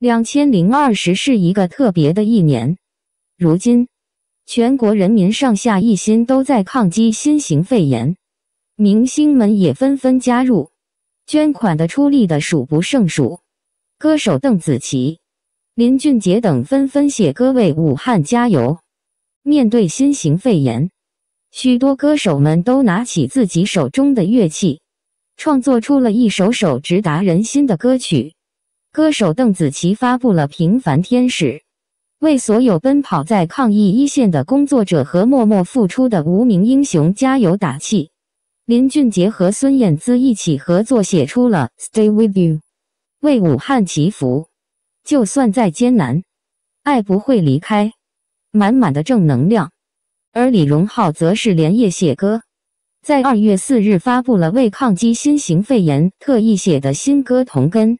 两千零二十是一个特别的一年。如今，全国人民上下一心，都在抗击新型肺炎。明星们也纷纷加入，捐款的、出力的数不胜数。歌手邓紫棋、林俊杰等纷纷写歌为武汉加油。面对新型肺炎，许多歌手们都拿起自己手中的乐器，创作出了一首首直达人心的歌曲。歌手邓紫棋发布了《平凡天使》，为所有奔跑在抗疫一线的工作者和默默付出的无名英雄加油打气。林俊杰和孙燕姿一起合作写出了《Stay with you》，为武汉祈福。就算再艰难，爱不会离开，满满的正能量。而李荣浩则是连夜写歌，在二月四日发布了为抗击新型肺炎特意写的新歌《同根》。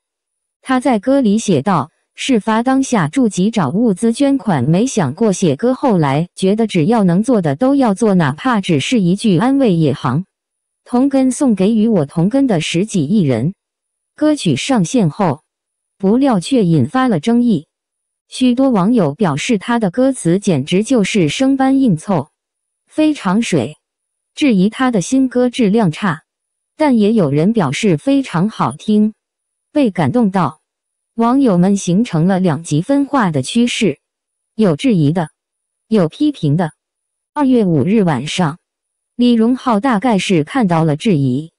他在歌里写道：“事发当下，驻吉找物资捐款，没想过写歌。后来觉得只要能做的都要做，哪怕只是一句安慰也行。”同根送给与我同根的十几亿人。歌曲上线后，不料却引发了争议。许多网友表示，他的歌词简直就是生搬硬凑，非常水，质疑他的新歌质量差。但也有人表示非常好听。被感动到，网友们形成了两极分化的趋势，有质疑的，有批评的。二月五日晚上，李荣浩大概是看到了质疑，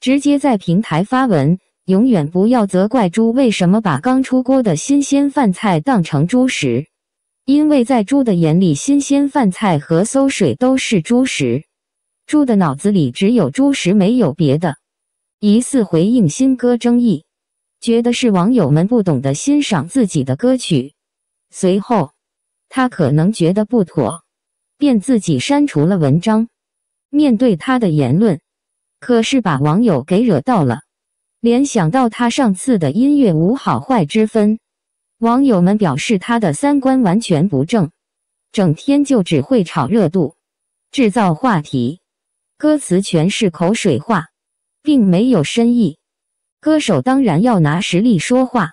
直接在平台发文：“永远不要责怪猪为什么把刚出锅的新鲜饭菜当成猪食，因为在猪的眼里，新鲜饭菜和馊水都是猪食。猪的脑子里只有猪食，没有别的。”疑似回应新歌争议。觉得是网友们不懂得欣赏自己的歌曲，随后他可能觉得不妥，便自己删除了文章。面对他的言论，可是把网友给惹到了。联想到他上次的音乐无好坏之分，网友们表示他的三观完全不正，整天就只会炒热度、制造话题，歌词全是口水话，并没有深意。歌手当然要拿实力说话。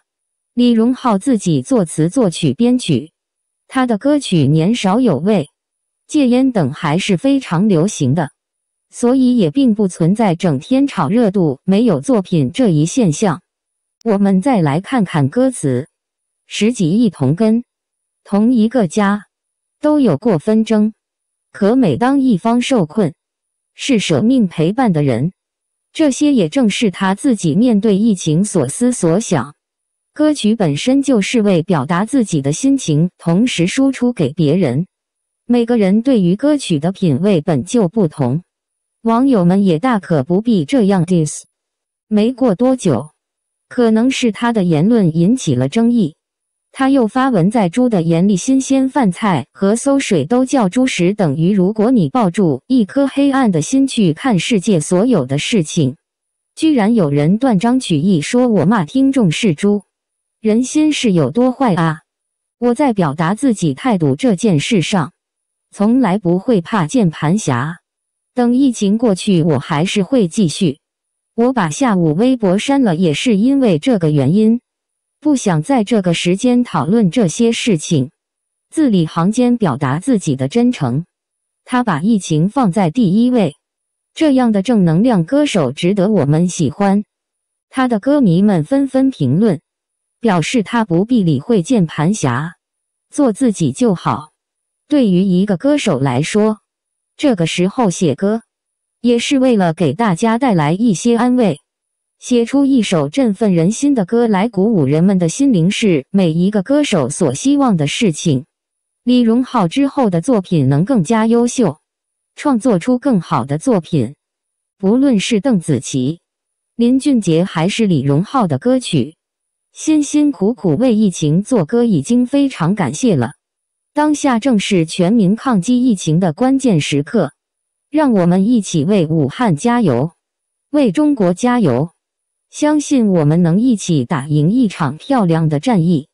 李荣浩自己作词、作曲、编曲，他的歌曲年少有为，《戒烟》等还是非常流行的，所以也并不存在整天炒热度、没有作品这一现象。我们再来看看歌词：十几亿同根、同一个家，都有过纷争，可每当一方受困，是舍命陪伴的人。这些也正是他自己面对疫情所思所想。歌曲本身就是为表达自己的心情，同时输出给别人。每个人对于歌曲的品味本就不同，网友们也大可不必这样 dis。没过多久，可能是他的言论引起了争议。他又发文，在猪的眼里，新鲜饭菜和馊水都叫猪食。等于如果你抱住一颗黑暗的心去看世界，所有的事情，居然有人断章取义说我骂听众是猪，人心是有多坏啊！我在表达自己态度这件事上，从来不会怕键盘侠。等疫情过去，我还是会继续。我把下午微博删了，也是因为这个原因。不想在这个时间讨论这些事情，字里行间表达自己的真诚。他把疫情放在第一位，这样的正能量歌手值得我们喜欢。他的歌迷们纷纷评论，表示他不必理会键盘侠，做自己就好。对于一个歌手来说，这个时候写歌，也是为了给大家带来一些安慰。写出一首振奋人心的歌来鼓舞人们的心灵是每一个歌手所希望的事情。李荣浩之后的作品能更加优秀，创作出更好的作品。不论是邓紫棋、林俊杰还是李荣浩的歌曲，辛辛苦苦为疫情做歌已经非常感谢了。当下正是全民抗击疫情的关键时刻，让我们一起为武汉加油，为中国加油。相信我们能一起打赢一场漂亮的战役。